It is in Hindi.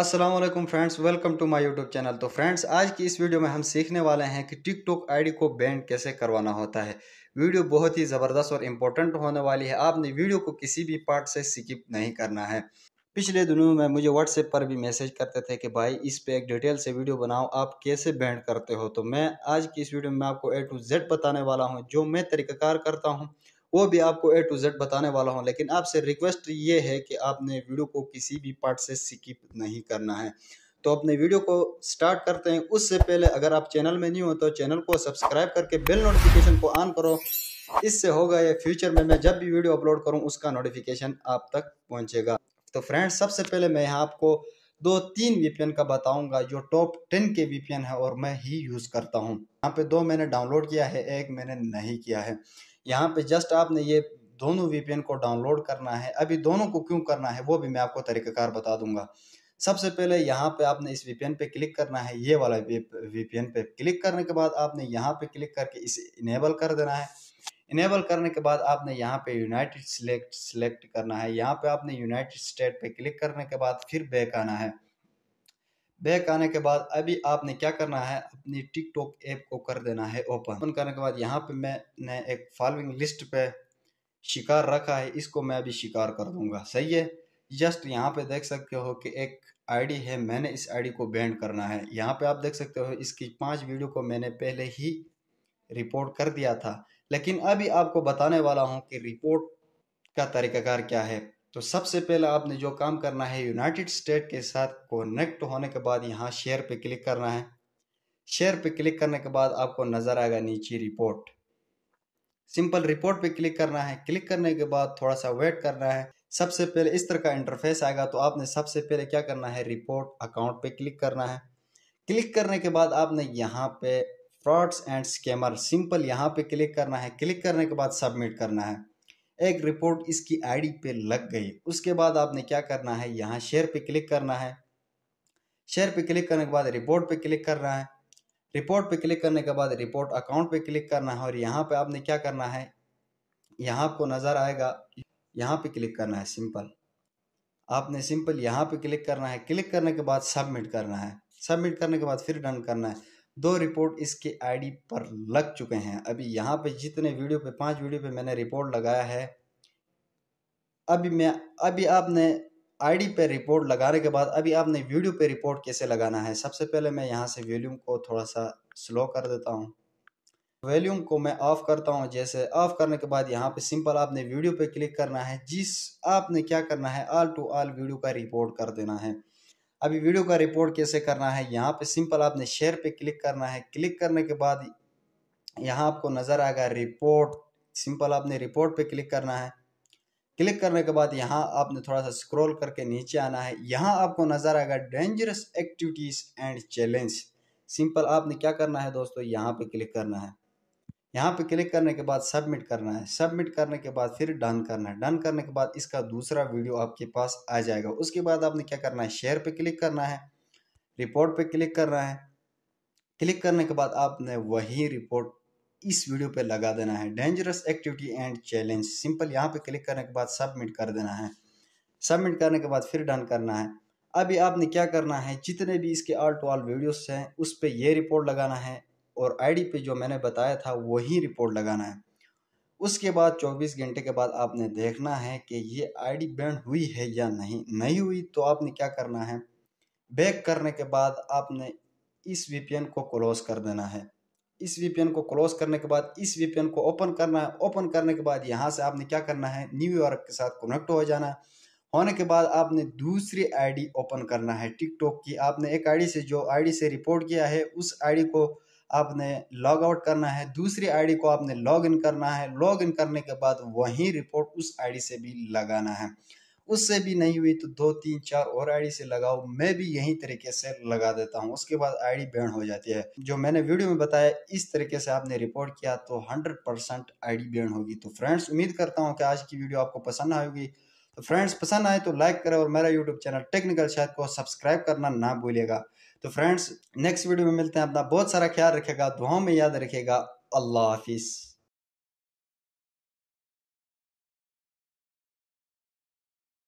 अस्सलाम वालेकुम friends welcome to my YouTube channel तो फ्रेंड्स आज की इस वीडियो में हम सीखने वाले हैं कि टिकटॉक आईडी को बैन कैसे करवाना होता है वीडियो बहुत ही ज़बरदस्त और इम्पोर्टेंट होने वाली है आपने वीडियो को किसी भी पार्ट से स्किप नहीं करना है पिछले दिनों में मुझे व्हाट्सएप पर भी मैसेज करते थे कि भाई इस पे एक डिटेल से वीडियो बनाओ आप कैसे बैंड करते हो तो मैं आज की इस वीडियो में आपको ए टू जेड बताने वाला हूँ जो मैं तरीक़ाकार करता हूँ वो भी आपको ए टू जेड बताने वाला हूँ लेकिन आपसे रिक्वेस्ट ये है कि आपने वीडियो को किसी भी पार्ट से स्किप नहीं करना है तो अपने वीडियो को स्टार्ट करते हैं उससे पहले अगर आप चैनल में नहीं हो तो चैनल को सब्सक्राइब करके बेल नोटिफिकेशन को ऑन करो इससे होगा या फ्यूचर में मैं जब भी वीडियो अपलोड करूँ उसका नोटिफिकेशन आप तक पहुँचेगा तो फ्रेंड्स सबसे पहले मैं यहाँ आपको दो तीन वीपीएन का बताऊंगा जो टॉप टेन के वीपीएन है और मैं ही यूज़ करता हूँ यहाँ पे दो मैंने डाउनलोड किया है एक मैंने नहीं किया है यहाँ पे जस्ट आपने ये दोनों वीपीएन को डाउनलोड करना है अभी दोनों को क्यों करना है वो भी मैं आपको तरीक़ाकार बता दूंगा सबसे पहले यहाँ पे आपने इस वीपीएन पे क्लिक करना है ये वाला वीपीएन पे क्लिक करने के बाद आपने यहाँ पे क्लिक करके इसे इनेबल कर देना है इनेबल करने के बाद आपने यहाँ पे यूनाइटेड सिलेक्ट सिलेक्ट करना है यहाँ पे आपने यूनाइटेड स्टेट पे क्लिक करने के बाद फिर बैक आना है बैक आने के बाद अभी आपने क्या करना है अपनी टिकटॉक ऐप को कर देना है ओपन ओपन करने के बाद यहाँ पे मैंने एक फॉलोइंग लिस्ट पे शिकार रखा है इसको मैं अभी शिकार कर दूंगा सही है जस्ट यहाँ पे देख सकते हो कि एक आईडी है मैंने इस आईडी को बैंड करना है यहाँ पे आप देख सकते हो इसकी पांच वीडियो को मैंने पहले ही रिपोर्ट कर दिया था लेकिन अभी आपको बताने वाला हूँ कि रिपोर्ट का तरीक़ाकार क्या है तो सबसे पहले आपने जो काम करना है यूनाइटेड स्टेट के साथ कनेक्ट होने के बाद यहाँ शेयर पे क्लिक करना है शेयर पे क्लिक करने के बाद आपको नज़र आएगा नीचे रिपोर्ट सिंपल रिपोर्ट पे क्लिक करना है क्लिक करने के बाद थोड़ा सा वेट करना है सबसे पहले इस तरह का इंटरफेस आएगा तो आपने सबसे पहले क्या करना है रिपोर्ट अकाउंट पे क्लिक करना है क्लिक करने के बाद आपने यहाँ पे फ्रॉड्स एंड स्कैमर सिंपल यहाँ पे क्लिक करना है क्लिक करने के बाद सबमिट करना है एक रिपोर्ट इसकी आईडी पे लग गई उसके बाद आपने क्या करना है यहाँ शेयर पे क्लिक करना है शेयर पे क्लिक करने के बाद रिपोर्ट पे क्लिक करना है रिपोर्ट पे क्लिक करने के बाद रिपोर्ट अकाउंट पे क्लिक करना है और यहाँ पे आपने क्या करना है यहाँ आपको नज़र आएगा यहाँ पे क्लिक करना है सिंपल आपने सिंपल यहाँ पे क्लिक करना है क्लिक करने के बाद सबमिट करना है सबमिट करने के बाद फिर डन करना है दो रिपोर्ट इसके आईडी पर लग चुके हैं अभी यहाँ पे जितने वीडियो पे पांच वीडियो पे मैंने रिपोर्ट लगाया है अभी मैं अभी आपने आईडी पे रिपोर्ट लगाने के बाद अभी आपने वीडियो पे रिपोर्ट कैसे लगाना है सबसे पहले मैं यहाँ से वॉल्यूम को थोड़ा सा स्लो कर देता हूँ वॉल्यूम को मैं ऑफ़ करता हूँ जैसे ऑफ़ करने के बाद यहाँ पे सिंपल आपने वीडियो पे क्लिक करना है जिस आपने क्या करना है ऑल टू ऑल वीडियो का रिपोर्ट कर देना है अभी वीडियो का रिपोर्ट कैसे करना है यहाँ पे सिंपल आपने शेयर पे क्लिक करना है क्लिक करने के बाद यहाँ आपको नज़र आएगा रिपोर्ट सिंपल आपने रिपोर्ट पे क्लिक करना है क्लिक करने के बाद यहाँ आपने थोड़ा सा स्क्रॉल करके नीचे आना है यहाँ आपको नज़र आएगा dangerous activities and challenge simple आपने क्या करना है दोस्तों यहाँ पे क्लिक करना है यहाँ पे क्लिक करने के बाद सबमिट करना है सबमिट करने के बाद फिर डन करना है डन करने के बाद इसका दूसरा वीडियो आपके पास आ जाएगा उसके बाद आपने क्या करना है शेयर पे क्लिक करना है रिपोर्ट पे क्लिक करना है क्लिक करने के बाद आपने वही रिपोर्ट इस वीडियो पे लगा देना है dangerous activity and challenge simple यहाँ पे क्लिक करने के बाद सबमिट कर देना है सबमिट करने के बाद फिर डन करना है अभी आपने क्या करना है जितने भी इसके आर्ट वाल वीडियोस हैं उस पर यह रिपोर्ट लगाना है और आईडी पे जो मैंने बताया था वही रिपोर्ट लगाना है उसके बाद 24 घंटे के बाद आपने देखना है कि ये आईडी बैंड हुई है या नहीं नहीं हुई तो आपने क्या करना है बैक करने के बाद आपने इस वीपीएन को क्लोज कर देना है इस वीपीएन को क्लोज करने के बाद इस वीपीएन को ओपन करना है ओपन करने के बाद यहाँ से आपने क्या करना है न्यूयॉर्क के साथ कनेक्ट हो जाना होने के बाद आपने दूसरी आईडी ओपन करना है टिकटॉक की आपने एक आईडी से जो आईडी से रिपोर्ट किया है उस आईडी को आपने लॉग आउट करना है दूसरी आईडी को आपने लॉग इन करना है लॉग इन करने के बाद वही रिपोर्ट उस आईडी से भी लगाना है उससे भी नहीं हुई तो दो तीन चार और आईडी से लगाओ मैं भी यही तरीके से लगा देता हूँ उसके बाद आईडी बैन हो जाती है जो मैंने वीडियो में बताया इस तरीके से आपने रिपोर्ट किया तो हंड्रेड परसेंट आई बैन होगी तो फ्रेंड्स उम्मीद करता हूँ कि आज की वीडियो आपको पसंद आएगी तो फ्रेंड्स पसंद आए तो लाइक करें और मेरा यूट्यूब चैनल टेक्निकल शायद को सब्सक्राइब करना ना भूलेगा तो फ्रेंड्स नेक्स्ट वीडियो में मिलते हैं अपना बहुत सारा ख्याल रखेगा दुआओं में याद रखेगा अल्लाह हाफिज़